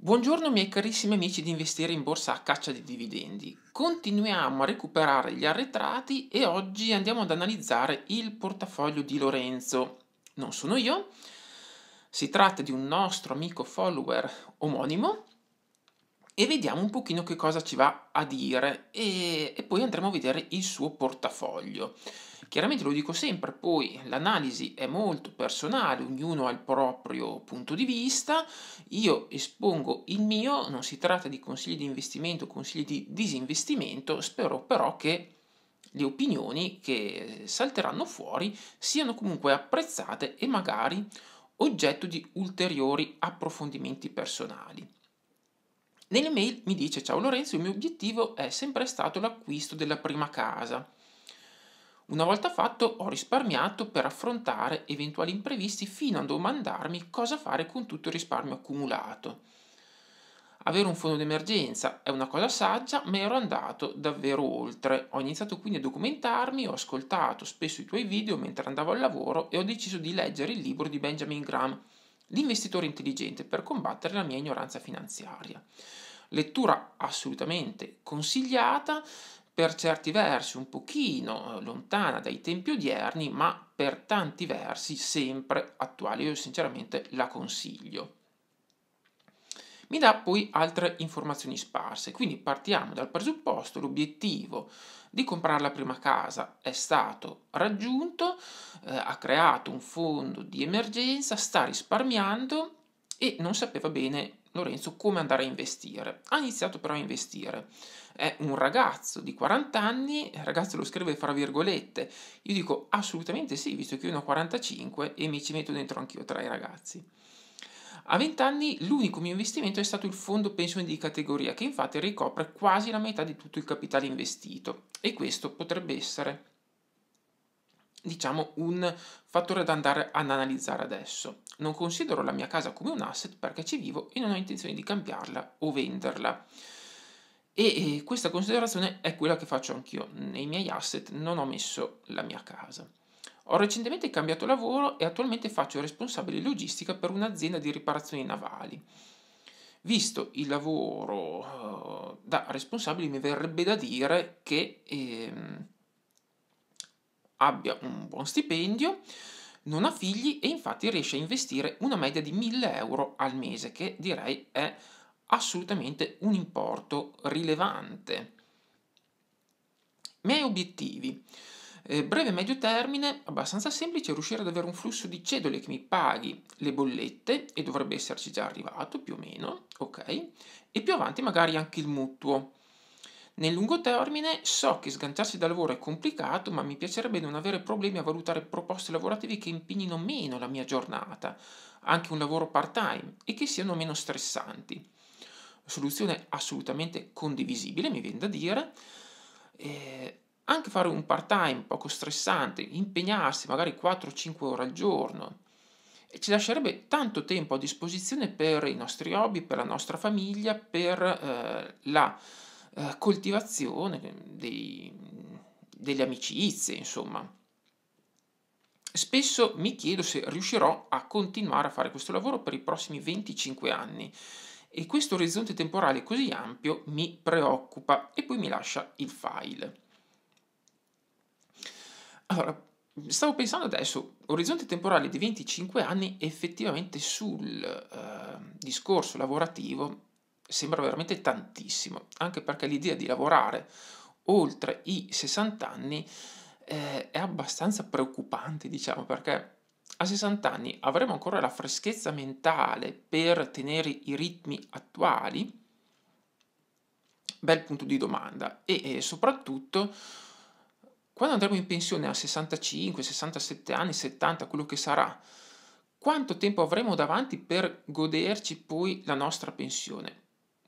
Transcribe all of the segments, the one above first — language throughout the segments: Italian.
Buongiorno miei carissimi amici di investire in borsa a caccia di dividendi. Continuiamo a recuperare gli arretrati e oggi andiamo ad analizzare il portafoglio di Lorenzo. Non sono io, si tratta di un nostro amico follower omonimo e vediamo un pochino che cosa ci va a dire e, e poi andremo a vedere il suo portafoglio. Chiaramente lo dico sempre, poi l'analisi è molto personale, ognuno ha il proprio punto di vista, io espongo il mio, non si tratta di consigli di investimento, consigli di disinvestimento, spero però che le opinioni che salteranno fuori siano comunque apprezzate e magari oggetto di ulteriori approfondimenti personali. Nell'email mi dice ciao Lorenzo, il mio obiettivo è sempre stato l'acquisto della prima casa. Una volta fatto ho risparmiato per affrontare eventuali imprevisti fino a domandarmi cosa fare con tutto il risparmio accumulato. Avere un fondo d'emergenza è una cosa saggia, ma ero andato davvero oltre. Ho iniziato quindi a documentarmi, ho ascoltato spesso i tuoi video mentre andavo al lavoro e ho deciso di leggere il libro di Benjamin Graham L'investitore intelligente per combattere la mia ignoranza finanziaria. Lettura assolutamente consigliata, per certi versi un pochino eh, lontana dai tempi odierni, ma per tanti versi sempre attuale. Io sinceramente la consiglio mi dà poi altre informazioni sparse. Quindi partiamo dal presupposto, l'obiettivo di comprare la prima casa è stato raggiunto, eh, ha creato un fondo di emergenza, sta risparmiando e non sapeva bene Lorenzo come andare a investire. Ha iniziato però a investire. È un ragazzo di 40 anni, il ragazzo lo scrive fra virgolette. Io dico assolutamente sì, visto che io ne ho 45 e mi ci metto dentro anch'io tra i ragazzi. A 20 anni l'unico mio investimento è stato il fondo pensione di categoria, che infatti ricopre quasi la metà di tutto il capitale investito e questo potrebbe essere diciamo un fattore da andare ad analizzare adesso. Non considero la mia casa come un asset perché ci vivo e non ho intenzione di cambiarla o venderla. E questa considerazione è quella che faccio anch'io. Nei miei asset non ho messo la mia casa. Ho recentemente cambiato lavoro e attualmente faccio responsabile logistica per un'azienda di riparazioni navali. Visto il lavoro eh, da responsabile mi verrebbe da dire che ehm, abbia un buon stipendio, non ha figli e infatti riesce a investire una media di 1000 euro al mese, che direi è assolutamente un importo rilevante. Miei obiettivi. Eh, breve e medio termine, abbastanza semplice, riuscire ad avere un flusso di cedole che mi paghi le bollette, e dovrebbe esserci già arrivato più o meno, ok? E più avanti magari anche il mutuo. Nel lungo termine so che sganciarsi dal lavoro è complicato, ma mi piacerebbe non avere problemi a valutare proposte lavorative che impegnino meno la mia giornata, anche un lavoro part-time, e che siano meno stressanti. Soluzione assolutamente condivisibile, mi viene da dire. Eh, anche fare un part-time poco stressante, impegnarsi magari 4-5 ore al giorno e ci lascerebbe tanto tempo a disposizione per i nostri hobby, per la nostra famiglia, per eh, la eh, coltivazione dei, delle amicizie, insomma. Spesso mi chiedo se riuscirò a continuare a fare questo lavoro per i prossimi 25 anni e questo orizzonte temporale così ampio mi preoccupa e poi mi lascia il file. Allora, stavo pensando adesso, orizzonte temporale di 25 anni effettivamente sul eh, discorso lavorativo sembra veramente tantissimo, anche perché l'idea di lavorare oltre i 60 anni eh, è abbastanza preoccupante, diciamo, perché a 60 anni avremo ancora la freschezza mentale per tenere i ritmi attuali? Bel punto di domanda e, e soprattutto quando andremo in pensione a 65, 67 anni, 70, quello che sarà, quanto tempo avremo davanti per goderci poi la nostra pensione?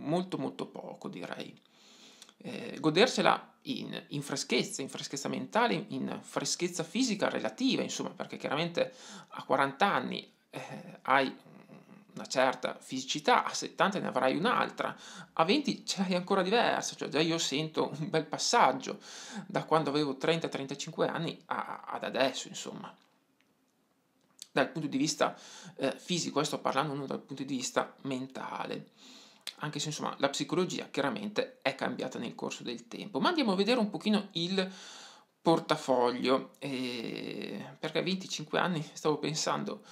Molto molto poco direi. Eh, godercela in, in, freschezza, in freschezza mentale, in freschezza fisica relativa, insomma, perché chiaramente a 40 anni eh, hai una certa fisicità, a 70 ne avrai un'altra, a 20 ce l'hai ancora diversa, cioè già io sento un bel passaggio da quando avevo 30-35 anni a, ad adesso, insomma. Dal punto di vista eh, fisico, e sto parlando non dal punto di vista mentale anche se insomma la psicologia chiaramente è cambiata nel corso del tempo. Ma andiamo a vedere un pochino il portafoglio, eh, perché a 25 anni stavo pensando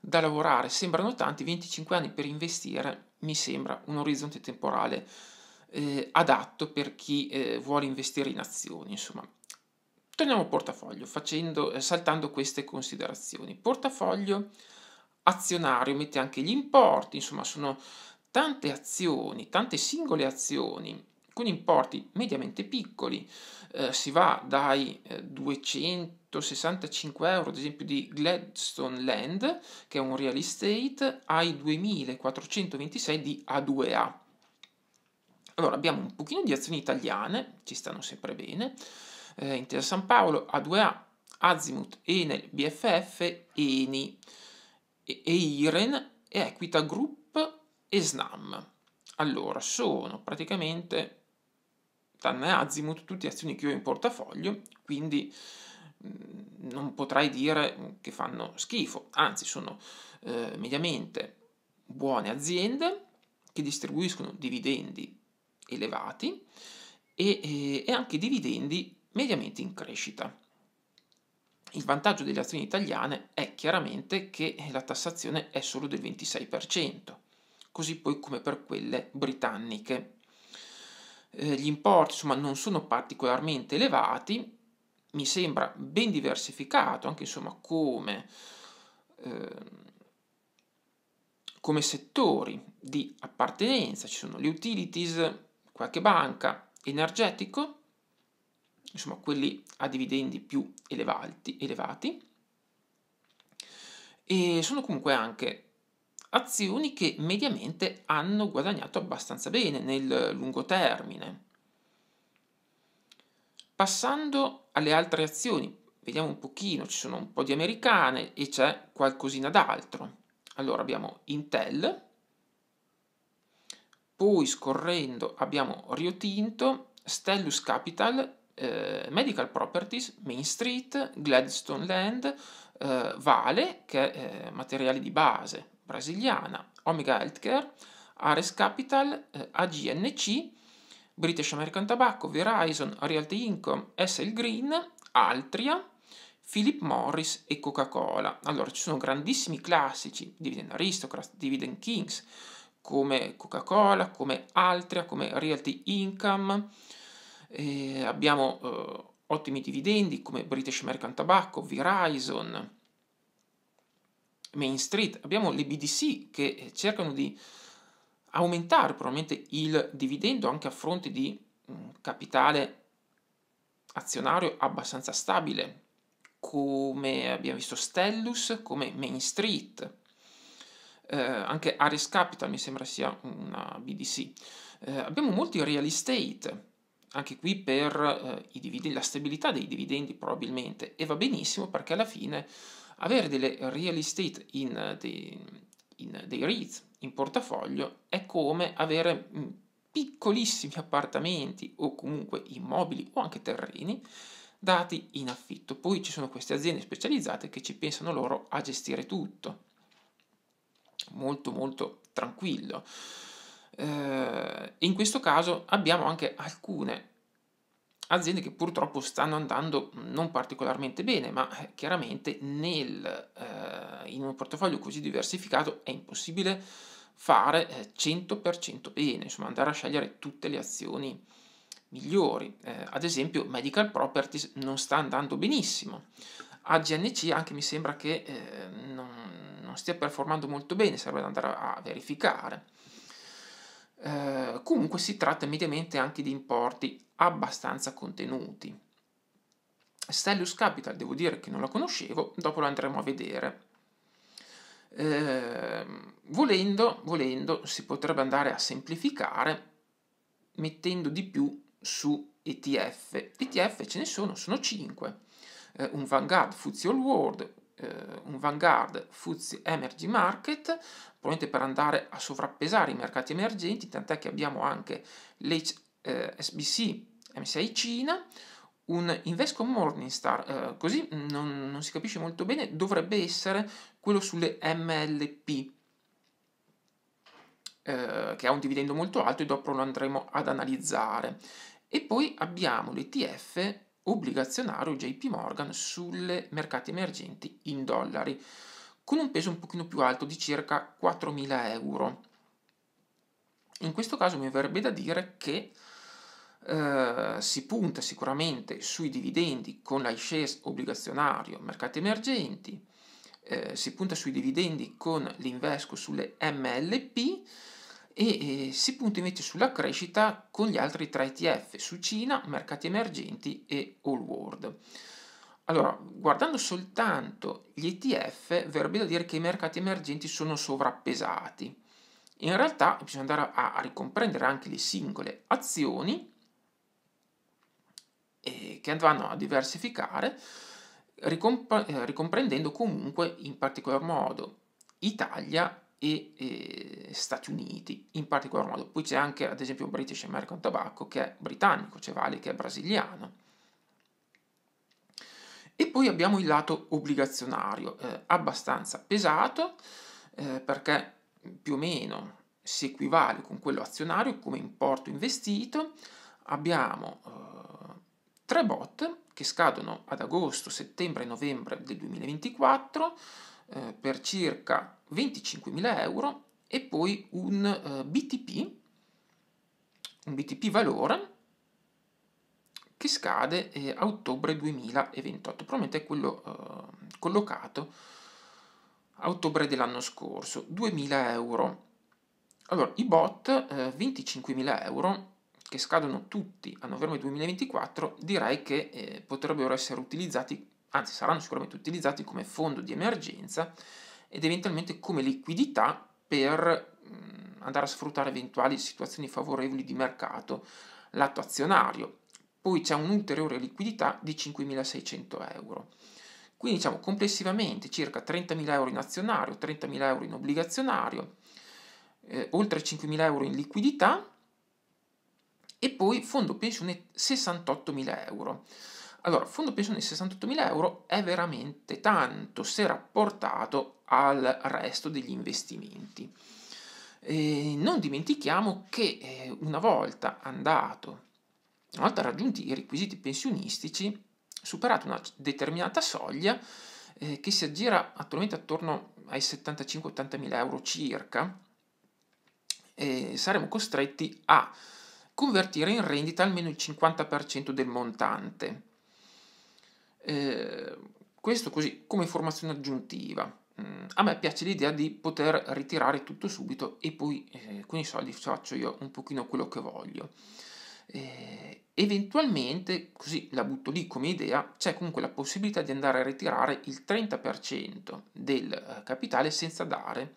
da lavorare, sembrano tanti, 25 anni per investire mi sembra un orizzonte temporale eh, adatto per chi eh, vuole investire in azioni, insomma. Torniamo al portafoglio, facendo, eh, saltando queste considerazioni. Portafoglio azionario mette anche gli importi, insomma sono tante azioni, tante singole azioni con importi mediamente piccoli, eh, si va dai 200 eh, 165 euro ad esempio di Gladstone Land, che è un real estate, ai 2426 di A2A. Allora abbiamo un pochino di azioni italiane, ci stanno sempre bene, eh, Intesa San Paolo, A2A, Azimut, Enel, BFF, Eni, e Iren e Equita Group e Snam. Allora, sono praticamente, tranne Azimut, tutte azioni che ho in portafoglio, quindi Mm, non potrai dire che fanno schifo, anzi sono eh, mediamente buone aziende che distribuiscono dividendi elevati e, e, eh, e anche dividendi mediamente in crescita. Il vantaggio delle azioni italiane è chiaramente che la tassazione è solo del 26%, così poi come per quelle britanniche. Eh, gli importi insomma, non sono particolarmente elevati mi sembra ben diversificato, anche insomma come, eh, come settori di appartenenza, ci sono le utilities, qualche banca, energetico, insomma quelli a dividendi più elevati, elevati e sono comunque anche azioni che mediamente hanno guadagnato abbastanza bene nel lungo termine. Passando alle altre azioni, vediamo un pochino, ci sono un po' di americane e c'è qualcosina d'altro. Allora abbiamo Intel, poi scorrendo abbiamo Rio Tinto, Stellus Capital, eh, Medical Properties, Main Street, Gladstone Land, eh, Vale, che è eh, materiali di base brasiliana, Omega Healthcare, Ares Capital, eh, AGNC, British American Tobacco, Verizon, Realty Income, SL Green, Altria, Philip Morris e Coca-Cola. Allora, ci sono grandissimi classici, Dividend Aristocrats, Dividend Kings, come Coca-Cola, come Altria, come Realty Income. Eh, abbiamo eh, ottimi dividendi come British American Tobacco, Verizon, Main Street. Abbiamo le BDC che cercano di aumentare probabilmente il dividendo anche a fronte di un mm, capitale azionario abbastanza stabile, come abbiamo visto Stellus, come Main Street, eh, anche Ares Capital mi sembra sia una BDC. Eh, abbiamo molti real estate, anche qui per eh, dividendi, la stabilità dei dividendi probabilmente, e va benissimo perché alla fine avere delle real estate in, dei, in dei REIT in portafoglio è come avere mm, piccolissimi appartamenti o comunque immobili o anche terreni dati in affitto. Poi ci sono queste aziende specializzate che ci pensano loro a gestire tutto. Molto molto tranquillo. Eh, in questo caso abbiamo anche alcune aziende che purtroppo stanno andando non particolarmente bene, ma eh, chiaramente nel, eh, in un portafoglio così diversificato è impossibile fare 100% eh, bene, insomma andare a scegliere tutte le azioni migliori. Eh, ad esempio Medical Properties non sta andando benissimo, AGNC anche mi sembra che eh, non, non, stia performando molto bene, serve da andare a, a verificare. Eh, comunque si tratta mediamente anche di importi abbastanza contenuti. Stellius Capital, devo dire che non la conoscevo, dopo lo andremo a vedere. Eh, volendo, volendo, si potrebbe andare a semplificare mettendo di più su ETF. ETF ce ne sono, sono 5. Eh, un Vanguard FTSE All World, eh, un Vanguard FTSE Emerging Market, probabilmente per andare a sovrappesare i mercati emergenti, tant'è che abbiamo anche l'HSBC eh, M6 Cina, un Invesco Morningstar, eh, così non, non si capisce molto bene, dovrebbe essere quello sulle MLP eh, che ha un dividendo molto alto e dopo lo andremo ad analizzare. E poi abbiamo l'ETF obbligazionario JP Morgan sulle mercati emergenti in dollari, con un peso un pochino più alto di circa 4.000 euro. In questo caso mi verrebbe da dire che eh, si punta sicuramente sui dividendi con l'iShares obbligazionario mercati emergenti, eh, si punta sui dividendi con l'Invesco sulle MLP e eh, si punta invece sulla crescita con gli altri tre ETF su Cina, mercati emergenti e All World. Allora, guardando soltanto gli ETF, verrebbe da dire che i mercati emergenti sono sovrappesati. In realtà bisogna andare a, a ricomprendere anche le singole azioni e che andranno a diversificare, ricompre- eh, ricomprendendo comunque in particolar modo Italia e eh, Stati Uniti in particolar modo. Poi c'è anche ad esempio British American Tobacco che è britannico, c'è Vale che è brasiliano. E poi abbiamo il lato obbligazionario, eh, abbastanza pesato eh, perché più o meno si equivale con quello azionario come importo investito. Abbiamo eh, tre bot che scadono ad agosto, settembre e novembre del 2024 eh, per circa 25.000 euro e poi un eh, BTP, un BTP valore che scade eh, a ottobre 2028, probabilmente è quello eh, collocato a ottobre dell'anno scorso, 2.000 euro. Allora, i bot 25.000 eh, euro che scadono tutti a novembre 2024, direi che eh, potrebbero essere utilizzati, anzi saranno sicuramente utilizzati come fondo di emergenza ed eventualmente come liquidità per mh, mm, andare a sfruttare eventuali situazioni favorevoli di mercato lato azionario. Poi c'è un'ulteriore liquidità di 5.600 euro. Quindi diciamo complessivamente circa 30.000 euro in azionario, 30.000 euro in obbligazionario, eh, oltre 5.000 euro in liquidità e poi fondo pensione 68.000 euro. Allora, fondo pensione 68.000 euro è veramente tanto se rapportato al resto degli investimenti. E non dimentichiamo che eh, una volta andato, una volta raggiunti i requisiti pensionistici, superata una determinata soglia eh, che si aggira attualmente attorno ai 75-80 mila euro circa, eh, saremo costretti a convertire in rendita almeno il 50% del montante. Eh, questo così come informazione aggiuntiva. Mm, a me piace l'idea di poter ritirare tutto subito e poi eh, con i soldi faccio io un pochino quello che voglio. Eh, eventualmente, così la butto lì come idea, c'è comunque la possibilità di andare a ritirare il 30% del eh, capitale senza dare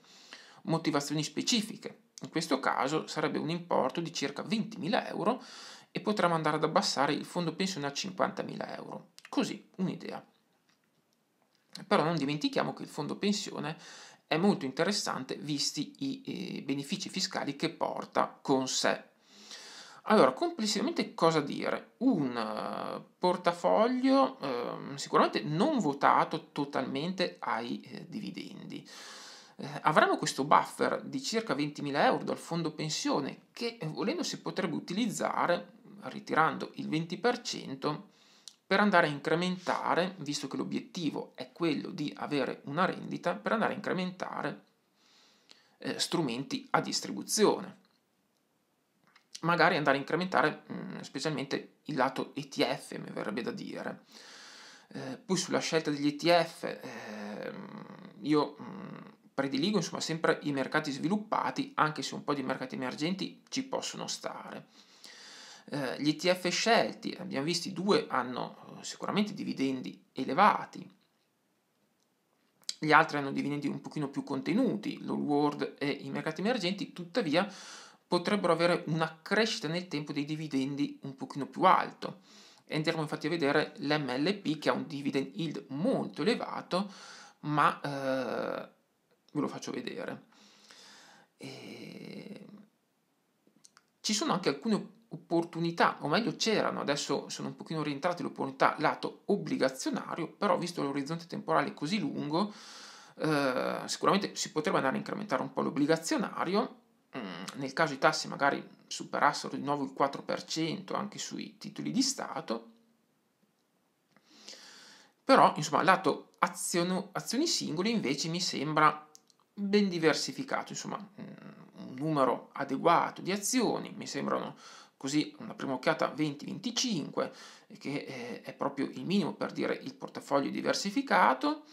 motivazioni specifiche in questo caso sarebbe un importo di circa 20.000 euro e potremmo andare ad abbassare il fondo pensione a 50.000 euro. Così, un'idea. Però non dimentichiamo che il fondo pensione è molto interessante visti i eh, benefici fiscali che porta con sé. Allora, complessivamente cosa dire? Un uh, portafoglio uh, sicuramente non votato totalmente ai eh, dividendi eh, avranno questo buffer di circa 20.000 euro dal fondo pensione che eh, volendo si potrebbe utilizzare ritirando il 20% per andare a incrementare, visto che l'obiettivo è quello di avere una rendita, per andare a incrementare eh, strumenti a distribuzione. Magari andare a incrementare mh, mm, specialmente il lato ETF, mi verrebbe da dire. Eh, poi sulla scelta degli ETF, eh, io mh, mm, prediligo insomma sempre i mercati sviluppati, anche se un po' di mercati emergenti ci possono stare. Eh, gli ETF scelti, abbiamo visto, due, hanno eh, sicuramente dividendi elevati, gli altri hanno dividendi un pochino più contenuti, l'all world e i mercati emergenti, tuttavia potrebbero avere una crescita nel tempo dei dividendi un pochino più alto. Andiamo infatti a vedere l'MLP che ha un dividend yield molto elevato, ma eh, ve lo faccio vedere. E... Ci sono anche alcune opportunità, o meglio c'erano, adesso sono un pochino rientrate le opportunità lato obbligazionario, però visto l'orizzonte temporale così lungo, eh, sicuramente si potrebbe andare a incrementare un po' l'obbligazionario, mm, nel caso i tassi magari superassero di nuovo il 4% anche sui titoli di Stato, però insomma lato azioni, azioni singole invece mi sembra ben diversificato, insomma un numero adeguato di azioni, mi sembrano così una prima occhiata 20-25, che eh, è proprio il minimo per dire il portafoglio diversificato,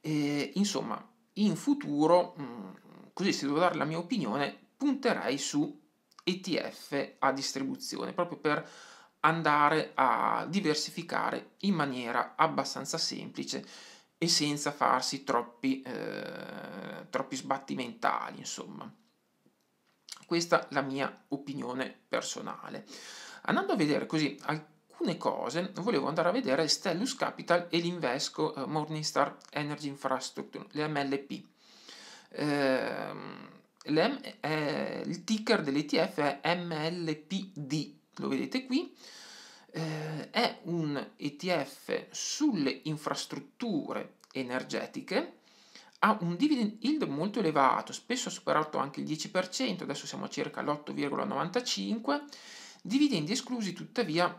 e, insomma in futuro, mm, così se devo dare la mia opinione, punterei su ETF a distribuzione, proprio per andare a diversificare in maniera abbastanza semplice e senza farsi troppi eh, troppi sbatti mentali, insomma. Questa è la mia opinione personale. Andando a vedere così alcune cose, volevo andare a vedere Stellus Capital e l'Invesco eh, Morningstar Energy Infrastructure, le MLP. Ehm, è, eh, il ticker dell'ETF è MLPD, lo vedete qui, eh, è un ETF sulle infrastrutture energetiche ha un dividend yield molto elevato, spesso ha superato anche il 10%, adesso siamo a circa l'8,95%, dividendi esclusi tuttavia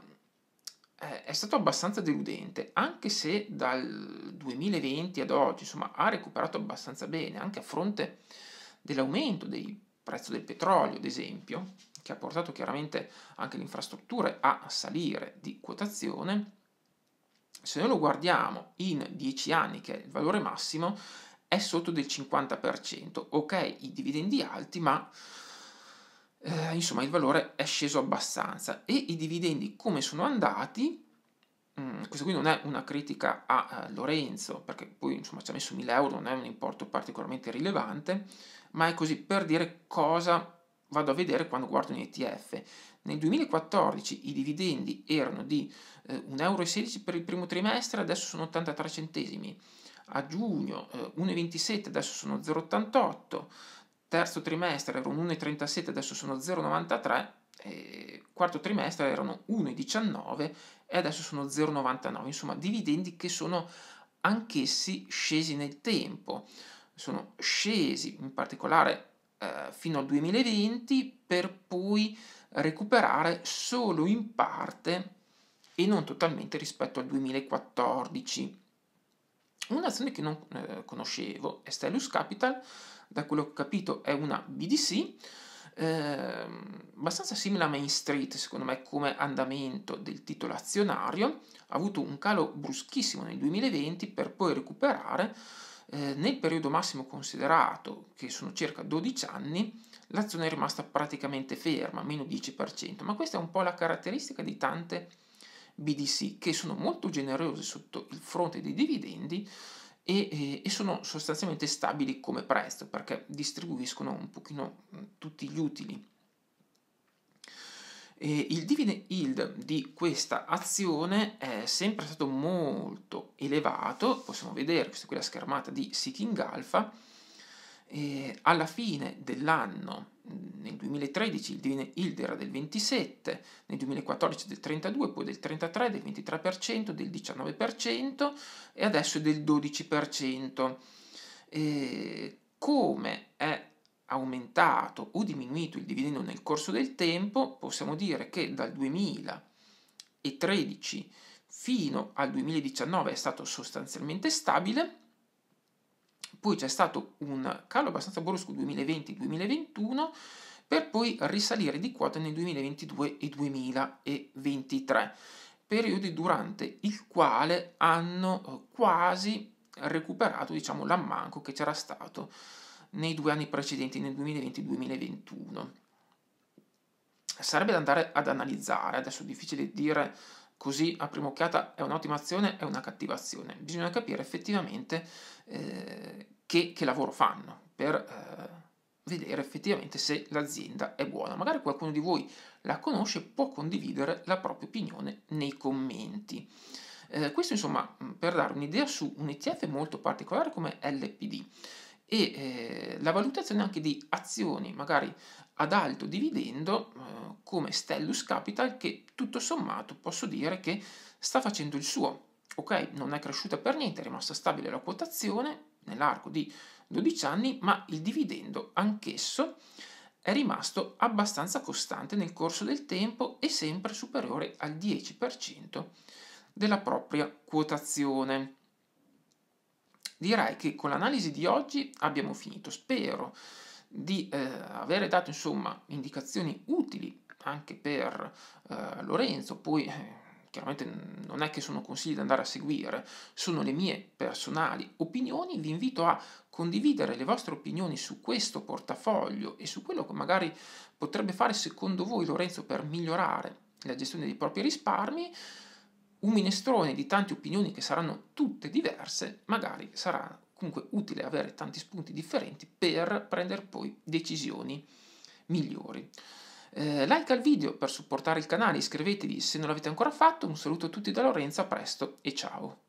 eh, è stato abbastanza deludente, anche se dal 2020 ad oggi insomma, ha recuperato abbastanza bene, anche a fronte dell'aumento del prezzo del petrolio, ad esempio, che ha portato chiaramente anche le infrastrutture a salire di quotazione, se noi lo guardiamo in 10 anni, che è il valore massimo, è sotto del 50%. Ok, i dividendi alti, ma eh, insomma il valore è sceso abbastanza. E i dividendi come sono andati, mh, mm, questa qui non è una critica a eh, Lorenzo, perché poi insomma ci ha messo 1000 euro, non è un importo particolarmente rilevante, ma è così per dire cosa vado a vedere quando guardo un ETF. Nel 2014 i dividendi erano di 1,16 eh, euro per il primo trimestre, adesso sono 83 centesimi a giugno eh, 1,27, adesso sono 0,88, terzo trimestre erano 1,37, adesso sono 0,93, eh, quarto trimestre erano 1,19 e adesso sono 0,99, insomma dividendi che sono anch'essi scesi nel tempo, sono scesi in particolare eh, fino al 2020 per poi recuperare solo in parte e non totalmente rispetto al 2014. Un'azione che non eh, conoscevo è Stellus Capital, da quello che ho capito è una BDC, eh, abbastanza simile a Main Street secondo me come andamento del titolo azionario, ha avuto un calo bruschissimo nel 2020 per poi recuperare eh, nel periodo massimo considerato, che sono circa 12 anni, l'azione è rimasta praticamente ferma, meno 10%, ma questa è un po' la caratteristica di tante aziende BDC che sono molto generose sotto il fronte dei dividendi e, e, sono sostanzialmente stabili come prezzo perché distribuiscono un pochino mm, tutti gli utili. E il dividend yield di questa azione è sempre stato molto elevato, possiamo vedere, questa qui è la schermata di Seeking Alpha, e alla fine dell'anno, nel 2013 il dividend yield era del 27, nel 2014 del 32, poi del 33, del 23%, del 19% e adesso del 12%. E come è aumentato o diminuito il dividendo nel corso del tempo, possiamo dire che dal 2013 fino al 2019 è stato sostanzialmente stabile poi c'è stato un calo abbastanza brusco 2020-2021 per poi risalire di quota nel 2022 e 2023, periodi durante il quale hanno eh, quasi recuperato diciamo, l'ammanco che c'era stato nei due anni precedenti, nel 2020-2021. Sarebbe da andare ad analizzare, adesso è difficile dire così a prima occhiata è un'ottima azione, è una cattiva azione. Bisogna capire effettivamente eh, che, che, lavoro fanno per eh, vedere effettivamente se l'azienda è buona. Magari qualcuno di voi la conosce, e può condividere la propria opinione nei commenti. Eh, questo insomma per dare un'idea su un ETF molto particolare come LPD e eh, la valutazione anche di azioni magari ad alto dividendo eh, come Stellus Capital che tutto sommato posso dire che sta facendo il suo. Ok, non è cresciuta per niente, è rimasta stabile la quotazione nell'arco di 12 anni, ma il dividendo anch'esso è rimasto abbastanza costante nel corso del tempo e sempre superiore al 10% della propria quotazione direi che con l'analisi di oggi abbiamo finito. Spero di eh, avere dato insomma indicazioni utili anche per eh, Lorenzo, poi eh, chiaramente non è che sono consigli da andare a seguire, sono le mie personali opinioni, vi invito a condividere le vostre opinioni su questo portafoglio e su quello che magari potrebbe fare secondo voi Lorenzo per migliorare la gestione dei propri risparmi un minestrone di tante opinioni che saranno tutte diverse, magari sarà comunque utile avere tanti spunti differenti per prendere poi decisioni migliori. Eh, like al video per supportare il canale, iscrivetevi se non l'avete ancora fatto, un saluto a tutti da Lorenza, a presto e ciao!